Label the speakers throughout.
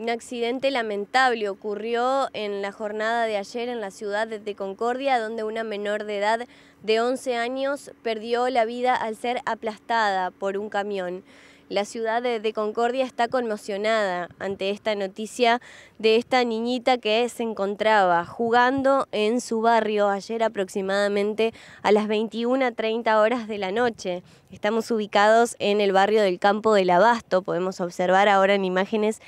Speaker 1: Un accidente lamentable ocurrió en la jornada de ayer en la ciudad de Concordia, donde una menor de edad de 11 años perdió la vida al ser aplastada por un camión. La ciudad de Concordia está conmocionada ante esta noticia de esta niñita que se encontraba jugando en su barrio ayer aproximadamente a las 21.30 horas de la noche. Estamos ubicados en el barrio del Campo del Abasto, podemos observar ahora en imágenes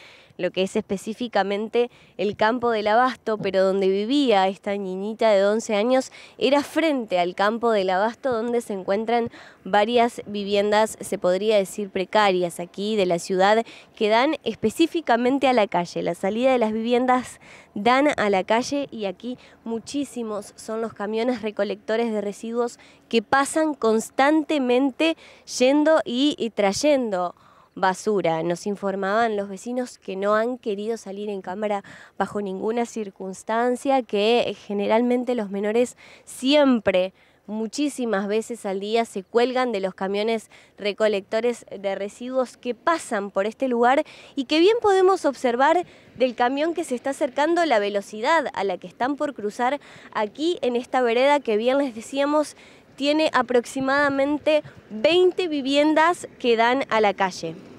Speaker 1: lo que es específicamente el campo del abasto, pero donde vivía esta niñita de 11 años era frente al campo del abasto donde se encuentran varias viviendas, se podría decir precarias aquí de la ciudad, que dan específicamente a la calle. La salida de las viviendas dan a la calle y aquí muchísimos son los camiones recolectores de residuos que pasan constantemente yendo y trayendo basura. Nos informaban los vecinos que no han querido salir en cámara bajo ninguna circunstancia, que eh, generalmente los menores siempre muchísimas veces al día se cuelgan de los camiones recolectores de residuos que pasan por este lugar y que bien podemos observar del camión que se está acercando la velocidad a la que están por cruzar aquí en esta vereda que bien les decíamos tiene aproximadamente 20 viviendas que dan a la calle.